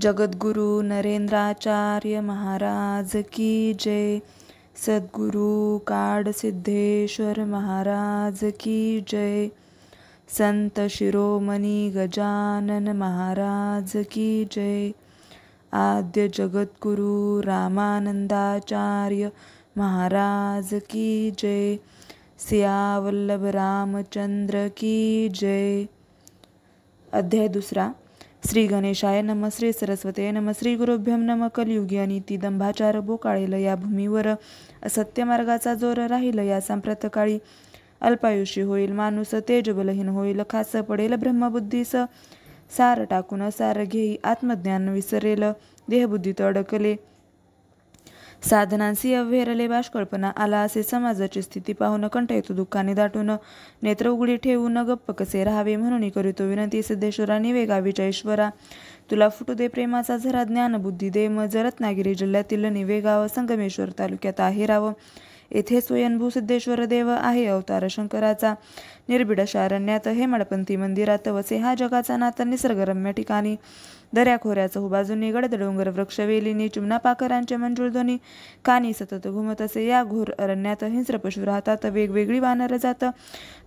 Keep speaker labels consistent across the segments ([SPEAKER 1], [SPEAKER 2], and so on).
[SPEAKER 1] जगद्गुरु नरेंद्राचार्य महाराज की जय सदगुरु काड सिद्धेश्वर महाराज की जय संत शिरोमणि गजानन महाराज की जय आद्य जगद्गुरु रामानंदाचार्य महाराज की जय सियावल्लभ रामचंद्र की जय अध्याय दूसरा श्री गणेशाय नम श्री सरस्वते नम श्री गुरुभ्यम नम कलयुगी ती दंभाचार बोकाळेल या भूमीवर असत्यमार्गाचा जोर राहील या काळी अल्पायुषी होईल माणूस तेजबलहीन होईल खास पडेल ब्रह्मबुद्धीस सार टाकून सार घेई आत्मज्ञान विसरेल देहबुद्धीत अडकले साधनांसी अव्हेरले बाश कल्पना आला असे समाजाची स्थिती पाहून कंठ येतो दुःखाने दाटून नेत्र उघडी ठेवून गप्प कसे राहावे म्हणून करीतो विनंती सिद्धेश्वराने वेगा विजयेश्वरा तुला फुटू दे प्रेमाचा झरा ज्ञान बुद्धी दे मज रत्नागिरी जिल्ह्यातील निवेगाव संगमेश्वर तालुक्यात आहे राव येथे स्वयंभू सिद्धेश्वर देव आहे अवतार शंकराचा निर्बिड शारण्यात हेमडपंथी मंदिरात वसे हा जगाचा नाथ निसर्गरम्य ठिकाणी दऱ्याखोऱ्याचा बाजूने गडद डोंगर वृक्ष वेलीने चुमना पाकरांचे मंजुळ ध्वनी कानी सतत घुमत असे या घोर अरण्यात हिंस्र पशु राहतात वेगवेगळी वानर जात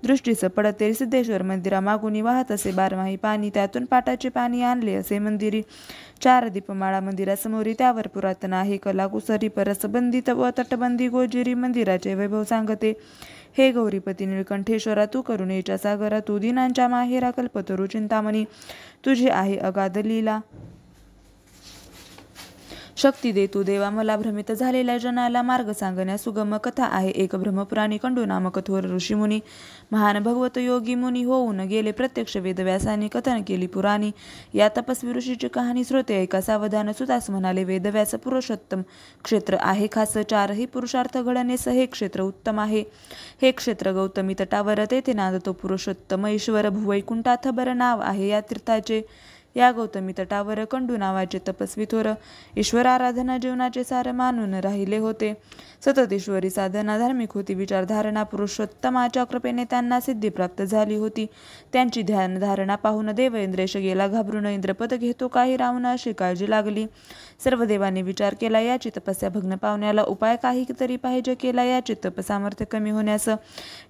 [SPEAKER 1] दृष्टीस पडते सिद्धेश्वर मंदिरामागून वाहत असे बारमाही पाणी त्यातून पाटाचे पाणी आणले असे मंदिरी चार दीपमाळा मंदिरासमोरी त्यावर पुरातन आहे कलाकुसरी परसबंदी व तटबंदी गोजिरी मंदिराचे वैभव सांगते हे गौरीपती निळकंठेश्वरा तू करुणेच्या सागरा तू दिनांच्या माहेरा कल्पतरू चिंतामणी तुझी आहे लीला। शक्ती दे तू देवा मला भ्रमित झालेल्या जनाला मार्ग सांगण्या सुगम कथा आहे एक ब्रह्मपुराणी कंडू नामक थोर ऋषीमुनी महान भगवत योगी मुनी होऊन गेले प्रत्यक्ष वेदव्यासाने कथन केली पुराणी या तपस्वी ऋषीची कहाणी श्रोते ऐका सावधान सुदास म्हणाले वेदव्यास पुरुषोत्तम क्षेत्र आहे खास चारही पुरुषार्थ घडनेस हे क्षेत्र उत्तम आहे हे क्षेत्र गौतमी तटावर तेथे नाद तो पुरुषोत्तम ईश्वर बर नाव आहे या तीर्थाचे या गौतमी तटावर कंडू नावाचे तपस्वी थोर ईश्वर आराधना जीवनाचे सार मानून राहिले होते सतत ईश्वरी साधना धार्मिक होती विचारधारणा पुरुषोत्तमाच्या कृपेने त्यांना सिद्धी प्राप्त झाली होती त्यांची ध्यानधारणा पाहून देव इंद्रेश गेला घाबरून इंद्रपद घेतो काही राहून अशी काळजी लागली सर्व देवांनी विचार केला याची तपस्या भग्न पावण्याला उपाय काहीतरी पाहिजे केला याची तपसामर्थ्य कमी होण्यास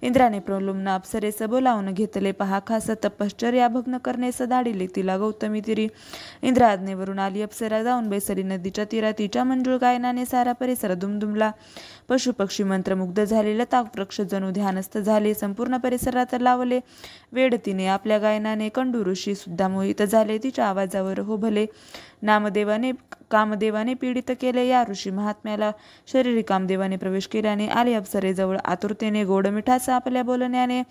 [SPEAKER 1] इंद्राने प्रलोभन अप्सरेस बोलावून घेतले पहा खास तपश्चर्या भग्न करणे सदाडिले तिला गौतमी मी तिरी इंद्राज्ञेवरून आली अप्सरा जाऊन बैसरी नदीच्या तीरा तिच्या मंजूळ गायनाने सारा परिसर दुमदुमला पशुपक्षी मंत्रमुग्ध झालेला ताकवृक्ष जणू ध्यानस्थ झाले संपूर्ण परिसरात लावले वेडतीने आपल्या गायनाने कंडू ऋषी सुद्धा मोहित झाले तिच्या आवाजावर हो भले नामदेवाने कामदेवाने पीडित केले या ऋषी महात्म्याला शरीरी कामदेवाने प्रवेश केल्याने आले अप्सरेजवळ आतुरतेने गोडमिठाचा आपल्या बोलण्याने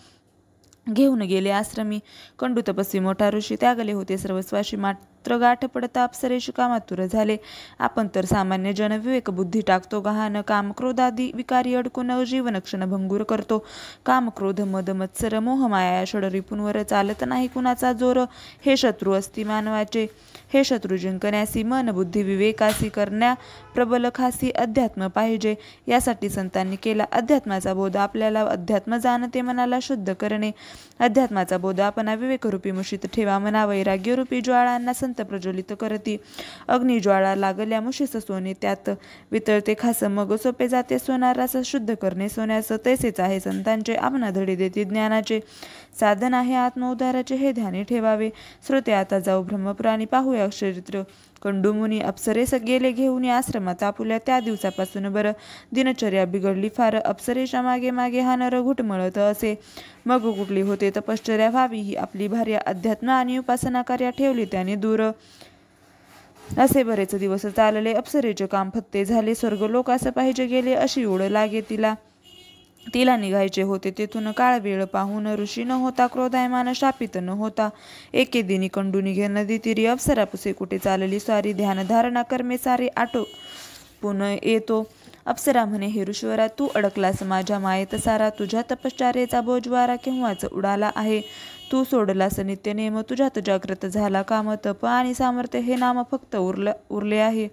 [SPEAKER 1] घेऊन गेले आश्रमी कंडू तपस्वी मोठा ऋषी त्यागले होते सर्वस्वाशी माट सर्वत्र गाठ पडता अप्सरेश कामातुर झाले आपण तर सामान्य जनविवेक बुद्धी टाकतो गहाण कामक्रोधादी विकारी अडकून जीवन भंगूर करतो काम क्रोध मद मत्सर मोह माया षड चालत नाही कुणाचा जोर हे शत्रू असती मानवाचे हे शत्रू जिंकण्यासी मन बुद्धी विवेकासी करण्या प्रबल खासी अध्यात्म पाहिजे यासाठी संतांनी केला अध्यात्माचा बोध आपल्याला अध्यात्म जाणते मनाला शुद्ध करणे अध्यात्माचा बोध आपण विवेकरूपी मुशीत ठेवा मना वैराग्यरूपी ज्वाळांना संत शांत प्रज्वलित करती अग्निज्वाळा लागल्या सोने त्यात वितळते खास मग सोपे जाते सोनारास शुद्ध करणे सोन्यास तैसेच आहे संतांचे आपण धडे देते ज्ञानाचे साधन आहे आत्मउद्धाराचे हे ध्याने ठेवावे श्रोते आता जाऊ ब्रह्मप्राणी पाहूया चरित्र कंडुमुनी अप्सरेस गेले घेऊन आश्रमात आपुल्या त्या दिवसापासून बरं दिनचर्या बिघडली फार अप्सरेच्या मागे मागे हा नर घुटमळत असे मग कुठली होते तपश्चर्या व्हावी ही आपली भार्या अध्यात्म आणि उपासना कार्या ठेवली त्याने दूर असे बरेच दिवस चालले अप्सरेचे काम फत्ते झाले स्वर्ग लोक असं पाहिजे गेले अशी ओढ लागे तिला तिला निघायचे होते तेथून काळ वेळ पाहून ऋषी न होता क्रोधायमान शापित न होता एके दिनी कंडुनी घे नदी तिरी अप्सरापुसे कुठे चालली सारी ध्यानधारणा कर्मे सारे आटो पुन येतो अप्सरा म्हणे हे ऋषीवरा तू अडकलास माझ्या मायेत सारा तुझ्या तपश्चर्याचा बोजवारा केव्हाच उडाला आहे तू सोडलास नित्य नेम तुझ्यात जागृत झाला काम तप आणि सामर्थ्य हे नाम फक्त उरलं उरले आहे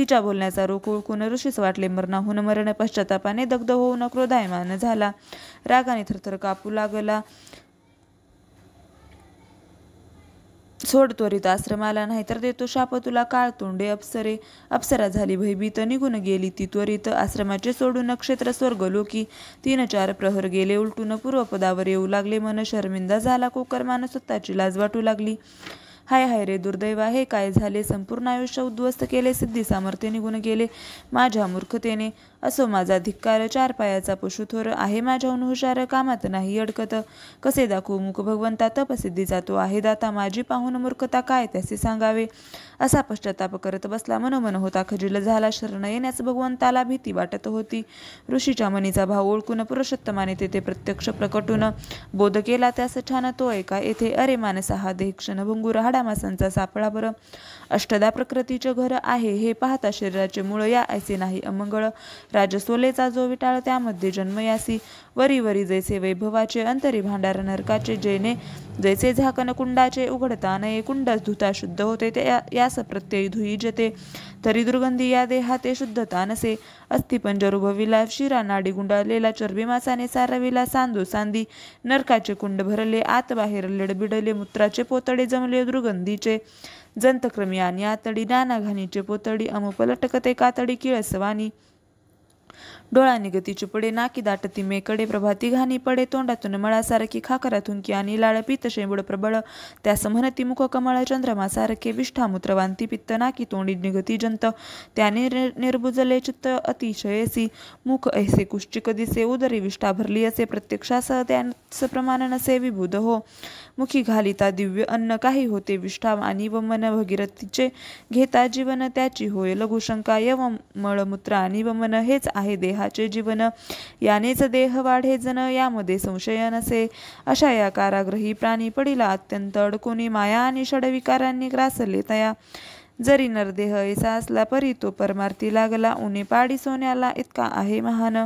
[SPEAKER 1] तिच्या बोलण्याचा रोख ओळखून ऋषीस वाटले मरणाहून मरण पश्चातापाने दग्ध होऊन क्रोधायमान झाला रागाने थरथर कापू लागला सोड त्वरित आश्रमाला नाही तर देतो शाप तुला काळ तोंडे अप्सरे अप्सरा झाली भयभीत निघून गेली ती त्वरित आश्रमाचे सोडून नक्षत्र स्वर्ग लोकी तीन चार प्रहर गेले उलटून पूर्वपदावर येऊ लागले मन शर्मिंदा झाला कोकर मान स्वतःची लाज वाटू लागली हाय हाय रे दुर्दैव आहे काय झाले संपूर्ण आयुष्य उद्ध्वस्त केले सिद्धी सामर्थ्य निघून गेले माझ्या मूर्खतेने असो माझा धिक्कार चार पायाचा पशुथोर आहे माझ्याहून हुशार कामात नाही अडकत कसे दाखवू मुख भगवंता तपसिद्धी जातो आहे दाता माझी पाहून मूर्खता काय त्याचे सांगावे असा पश्चाताप करत बसला मनोमन होता खजिल झाला शरण येण्यास भगवंताला भीती वाटत होती ऋषीच्या मनीचा भाव ओळखून पुरुषोत्तमाने तेथे प्रत्यक्ष प्रकटून बोध केला त्यास छान तो ऐका येथे अरे मानसा हा देह क्षणभंगूर हाडामासांचा सापळा बरं अष्टदा प्रकृतीचे घर आहे हे पाहता शरीराचे मूळ या ऐसे नाही अमंगळ राजसोलेचा जो विटाळ त्यामध्ये जन्मयासी वरी वरी जैसे वैभवाचे अंतरी भांडार नरकाचे जेने जैसे झाकण कुंडाचे उघडता नये कुंड धुता शुद्ध होते ते यास प्रत्ययी धुई जते तरी दुर्गंधी या देहाते शुद्धता नसे अस्थिपंजरुभविला शिरा नाडी गुंडाळलेला चरबी मासाने सारविला सांदू सांदी नरकाचे कुंड भरले आत बाहेर लडबिडले मूत्राचे पोतडे जमले दुर्गंधीचे जंतक्रमी आणि आतडी नाना घाणीचे पोतडी अमुपलटकते कातडी किळसवानी डोळा निगती पुढे नाकी दाटती मेकडे प्रभाती घाणी पडे तोंडातून मळासारखी खाकरातून की आणि लाळपित शेंबुड प्रबळ त्यास म्हणती मुख कमळ चंद्रमासारखे विष्ठामूत्रवांती पित्त नाकी तोंडी निगती जंत त्याने निर्बुजले चित्त अतिशयसी मुख ऐसे कुश्चिक दिसे उदरी विष्ठा भरली असे प्रत्यक्षास त्यांचं प्रमाण नसे विबुध हो मुखी घालिता दिव्य अन्न काही होते विष्ठा आणि व मन भगीरथीचे घेता जीवन त्याची होय लघुशंका यव मळमूत्र आणि व मन हेच आहे आहे देहाचे जीवन यानेच देह वाढे जण यामध्ये संशय नसे अशा या काराग्रही प्राणी पडीला अत्यंत अडकुनी माया आणि षडविकारांनी ग्रासले तया जरी नरदेह ऐसा असला परी तो परमार्थी लागला उणे पाडी सोन्याला इतका आहे महान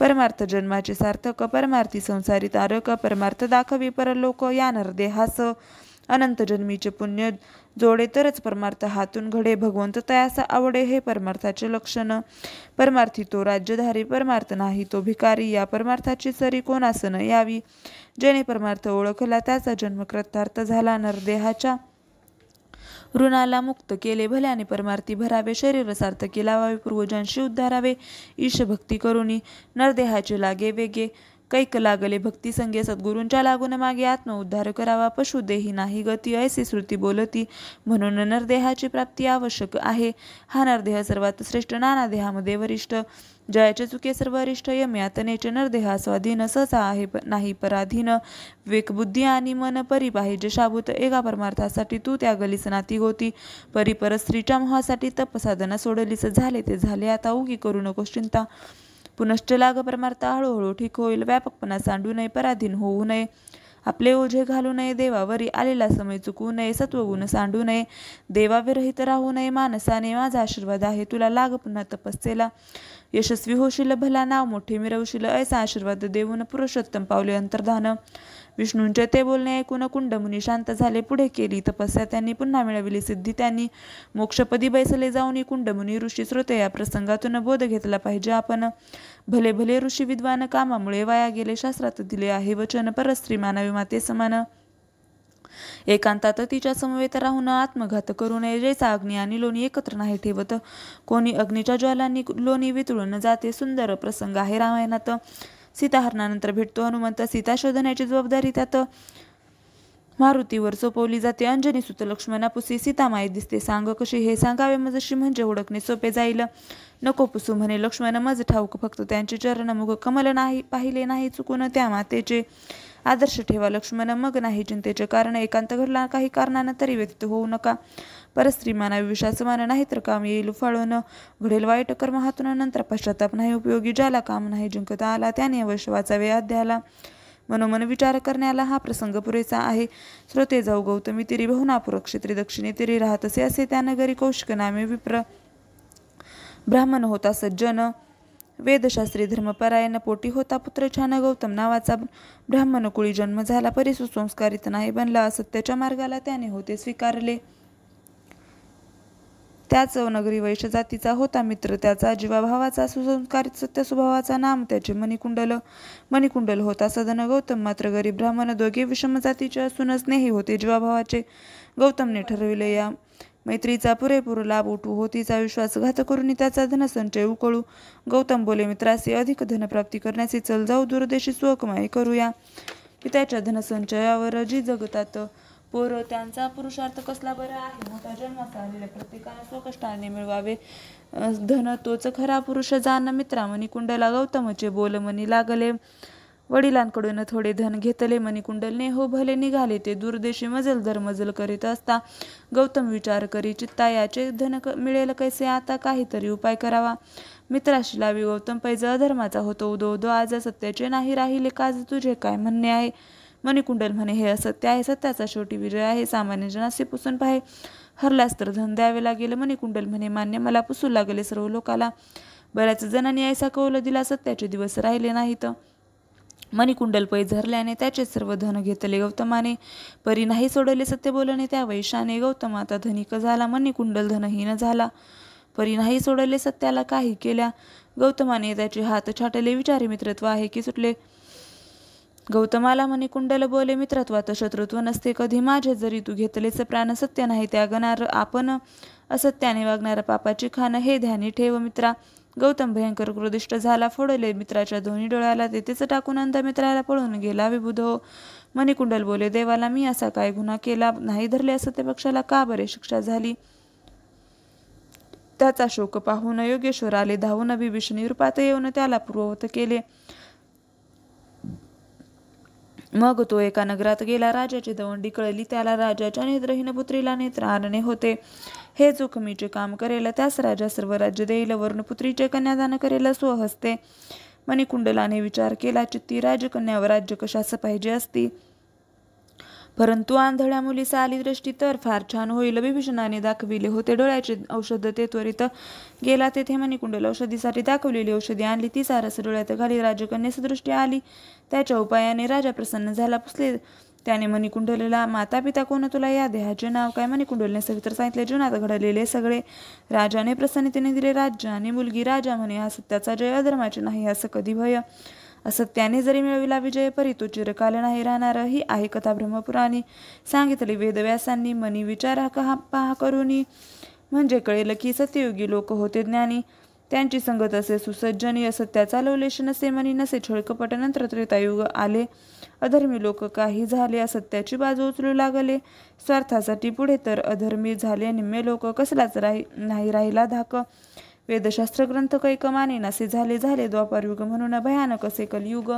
[SPEAKER 1] परमार्थ जन्माचे सार्थक परमार्थी संसारी तारक परमार्थ दाखवी परलोक या नरदेहास अनंत जन्मीचे पुण्य जोडे तरच परमार्थ हातून घडे भगवंत तयासा आवडे हे परमार्थाचे लक्षण परमार्थी तो राज्यधारी परमार्थ नाही तो भिकारी या परमार्थाची सरी कोणासनं यावी जेणे परमार्थ ओळखला त्याचा जन्म कृतार्थ झाला नरदेहाच्या ऋणाला मुक्त केले भल्याने परमार्थी भरावे शरीर केला लावावे पूर्वजांशी उद्धारावे ईशभक्ती करुणी नरदेहाचे लागे वेगे कैक लागले भक्ती संगे सद्गुरूंच्या लागून मागे उद्धार करावा पशु देही नाही गती ऐसी श्रुती बोलती म्हणून नरदेहाची प्राप्ती आवश्यक आहे हा नरदेह सर्वात श्रेष्ठ नाना देहामध्ये वरिष्ठ जयाचे चुके सर्व वरिष्ठ यम यातनेचे नरदेहा स्वाधीन ससा आहे नाही पराधीन बुद्धी आणि मन परी पाहिजे शाबूत एका परमार्थासाठी तू त्या गलीस नाती गोती परी परस्त्रीच्या मोहासाठी तपसाधना सोडलीस झाले ते झाले आता उगी करू नको चिंता पुनश्च परमार्थ हळूहळू ठीक होईल व्यापकपणा सांडू नये पराधीन होऊ नये आपले ओझे घालू नये देवावरी आलेला समय चुकू नये सत्वगुण सांडू नये देवाविरहित राहू नये मानसाने माझा आशीर्वाद आहे तुला लाग पुन्हा तपस्येला यशस्वी होशील भला नाव मोठे मिरवशील ऐसा आशीर्वाद देऊन पुरुषोत्तम पावले अंतर्धान विष्णूंचे ते बोलणे ऐकून कुंडमुनी शांत झाले पुढे केली तपस्या त्यांनी पुन्हा मिळविली सिद्धी त्यांनी मोक्षपदी बैसले जाऊन कुंडमुनी ऋषी श्रोते या प्रसंगातून बोध घेतला पाहिजे आपण भले भले ऋषी विद्वान कामामुळे वाया गेले शास्त्रात दिले आहे वचन परस्त्री मानवी माते समान एकांतात तिच्या समवेत राहून आत्मघात करू नये जैसा अग्नी आणि लोणी एकत्र नाही ठेवत कोणी अग्नीच्या ज्वालांनी लोणी वितळून जाते सुंदर प्रसंग आहे रामायणात सीताहरणानंतर भेटतो हनुमंत सीता शोधण्याची जबाबदारी त्यात मारुतीवर सोपवली जाते अंजनी सुत लक्ष्मणा पुसी सीतामाई दिसते सांग कशी हे सांगावे मजशी म्हणजे ओळखणे सोपे जाईल नको पुसू म्हणे लक्ष्मण मज ठाऊक फक्त त्यांचे चरणमुख कमल नाही पाहिले नाही चुकून त्या मातेचे आदर्श ठेवा लक्ष्मण मग नाही चिंतेचे कारण एकांत घडला काही कारणानं तरी व्यतीत होऊ नका परस्त्रीमाना विश्वासमान नाही तर काम येईल उफाळून घडेल वाईट कर्म हातून नंतर पश्चाताप नाही उपयोगी ज्याला काम नाही जिंकता आला त्याने अवश्य वाचावे अध्याला मनोमन विचार करण्याला हा प्रसंग पुरेसा आहे श्रोते जाऊ गौतमी तिरी बहुनापूर क्षेत्री दक्षिणे तिरी राहत असे असे त्या नगरी कौशिक नामे विप्र ब्राह्मण होता सज्जन वेदशास्त्री धर्मपरायण पोटी होता पुत्र छान गौतम नावाचा ब्राह्मण कुळी जन्म झाला परी सुसंस्कारित नाही बनला सत्याच्या मार्गाला त्याने होते स्वीकारले त्या नगरी वैश्य जातीचा होता मित्र त्याचा जीवाभावाचा सुसंस्कारित सत्य स्वभावाचा नाम त्याचे मणिकुंडल मणिकुंडल होता सदन गौतम मात्र गरीब ब्राह्मण दोघे विषम जातीचे असूनच स्नेही होते जीवाभावाचे गौतमने ठरविले या मैत्रीचा पुरेपूर लाभ उठू होतीचा विश्वासघात करून त्याचा धनसंचय उकळू गौतम बोले मित्रासी अधिक धनप्राप्ती करण्याची चल जाऊ दूरदेशी स्वकमाई करूया पित्याच्या धनसंचयावर जी जगतात पोर त्यांचा पुरुषार्थ कसला बरा आहे मोठा जन्माचा आलेला प्रत्येकाने स्वकष्टाने मिळवावे धन तोच खरा पुरुष जाण मित्रा कुंडला गौतमचे बोल मनी लागले वडिलांकडून थोडे धन घेतले मणिकुंडलने हो भले निघाले ते दूरदेशी मजल दर मजल करीत असता गौतम विचार करी चित्ता याचे धन मिळेल कैसे आता काहीतरी उपाय करावा मित्राशी लावी गौतम पैज अधर्माचा होतो उदो उदो आज सत्याचे नाही राहिले काज तुझे काय म्हणणे आहे मणिकुंडल म्हणे हे असत्य आहे सत्याचा शेवटी विजय आहे सामान्य जनाचे पुसून पाहे हरलास तर धन द्यावे लागेल मणिकुंडल म्हणे मान्य मला पुसू लागले सर्व लोकाला बऱ्याच जणांनी ऐसा कौल दिला सत्याचे दिवस राहिले नाहीत मणिकुंडल पै झरल्याने त्याचे सर्व धन घेतले गौतमाने परी नाही सोडले सत्य बोलणे त्या वैशाने गौतम आता धनिक झाला मणिकुंडल धनहीन झाला परी नाही सोडले सत्याला काही केल्या गौतमाने त्याचे हात छाटले विचारे मित्रत्व आहे की सुटले गौतमाला म्हणे कुंडल बोले मित्रत्वात शत्रुत्व नसते कधी माझे जरी तू घेतलेच प्राण सत्य नाही त्यागणार आपण असत्याने वागणार पापाची खान हे ध्यानी ठेव मित्रा गौतम भयंकर क्रोधिष्ट झाला फोडले मित्राच्या दोन्ही डोळ्याला तेथेच टाकून अंत मित्राला पळून गेला विबुध हो मणिकुंडल बोले देवाला मी असा काय गुन्हा केला नाही धरले असं त्या पक्षाला का बरे शिक्षा झाली त्याचा शोक पाहून योगेश्वर आले धावून अभिभीषणी रूपात येऊन त्याला पूर्ववत केले मग तो एका नगरात गेला राजाची दवंडी कळली त्याला राजाच्या नेत्रहीन पुत्रीला नेत्र आणणे होते हे जोखमीचे काम करेल त्यास राजा सर्व राज्य देईल वर्ण पुत्रीचे कन्यादान करेल स्वहस्ते मणिकुंडलाने विचार केला चित्ती राजकन्यावर राज्य कशास पाहिजे असती परंतु आंधळ्या मुलीचा आली दृष्टी तर फार छान होईल विभीषणाने दाखविले होते डोळ्याचे औषध ते त्वरित गेला तेथे मणिकुंडल औषधीसाठी दाखवलेली औषधी आणली ती सारस डोळ्यात घाली राजकन्यास दृष्टी आली त्याच्या उपायाने राजा प्रसन्न झाला पुसले त्याने मणिकुंडलला माता पिता कोण तुला या देहाचे नाव काय मणिकुंडलने सवितर सांगितले जीवनात घडलेले सगळे राजाने प्रसन्नतेने दिले राज्य आणि मुलगी राजा म्हणे हा सत्याचा जय अधर्माचे नाही असं कधी भय असं त्याने जरी मिळविला विजय परी तो चिरकाल नाही राहणार ही आहे कथा ब्रह्मपुराणी सांगितली वेदव्यासांनी मनी विचार हा पहा करुनी म्हणजे कळेल की सत्ययुगी लोक होते ज्ञानी त्यांची संगत असे सुसज्जनी असत्या चालवले नसे मनी नसे छळकपट नंतर त्रेतायुग आले अधर्मी लोक काही झाले असत्याची बाजू उचलू लागले स्वार्थासाठी पुढे तर अधर्मी झाले निम्मे लोक कसलाच राही नाही राहिला धाक वेदशास्त्र ग्रंथ कैकमाने नसे झाले झाले युग म्हणून भयानक असे कलयुग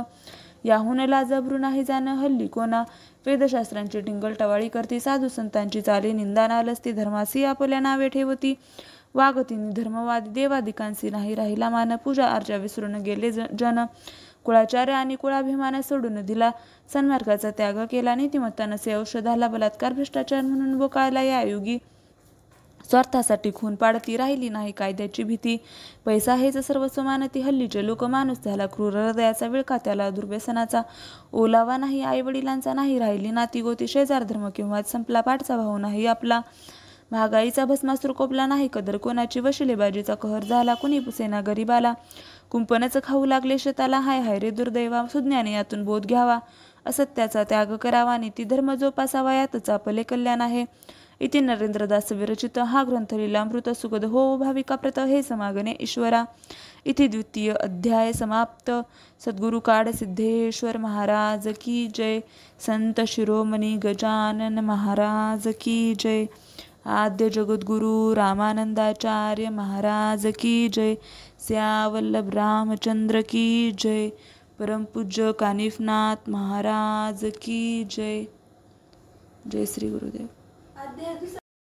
[SPEAKER 1] याहून लाजाभरून नाही जाणं हल्ली कोणा वेदशास्त्रांची टिंगल टवाळी करते साधू संतांची चाले निंदा नालसती धर्मासी आपल्या नावे ठेवती वागतीने धर्मवादी देवादिकांसी नाही राहिला मान पूजा अर्जा विसरून गेले जन कुळाचार्य आणि कुळाभिमान सोडून दिला सन्मार्गाचा त्याग केला नीतिमत्ता नसे औषधाला बलात्कार भ्रष्टाचार म्हणून बोकायला या योगी स्वार्थासाठी खून पाडती राहिली नाही कायद्याची भीती पैसा हेच सर्व समानती हल्लीचे लोक माणूस झाला क्रूर हृदयाचा विळखा त्याला दुर्व्यसनाचा ओलावा नाही आईवडिलांचा नाही राहिली नाती गोती शेजार धर्म किंवा संपला पाठचा भाऊ नाही आपला महागाईचा भस्मा कोपला नाही कदर कोणाची वशिलेबाजीचा कहर झाला कुणी पुसेना गरीबाला कुंपणच खाऊ लागले शेताला हाय हाय रे दुर्दैवा सुज्ञाने यातून बोध घ्यावा असत्याचा त्याग करावा नीती धर्म जोपासावा यातच आपले कल्याण आहे इथे नरेंद्रदास विरचित हा ग्रंथ लिलामृत सुगद हो भाविका प्रत हे समागने ईश्वरा इथे द्वितीय अध्याय समाप्त सद्गुरु सिद्धेश्वर महाराज की जय संत शिरोमणी गजानन महाराज की जय आद्य जगद्गुरु रामानंदाचार्य महाराज की जय स्यावल्लभ रामचंद्र की जय परमपूज्य कानिफनाथ महाराज की जय जय Shri Gurudev Deus do céu.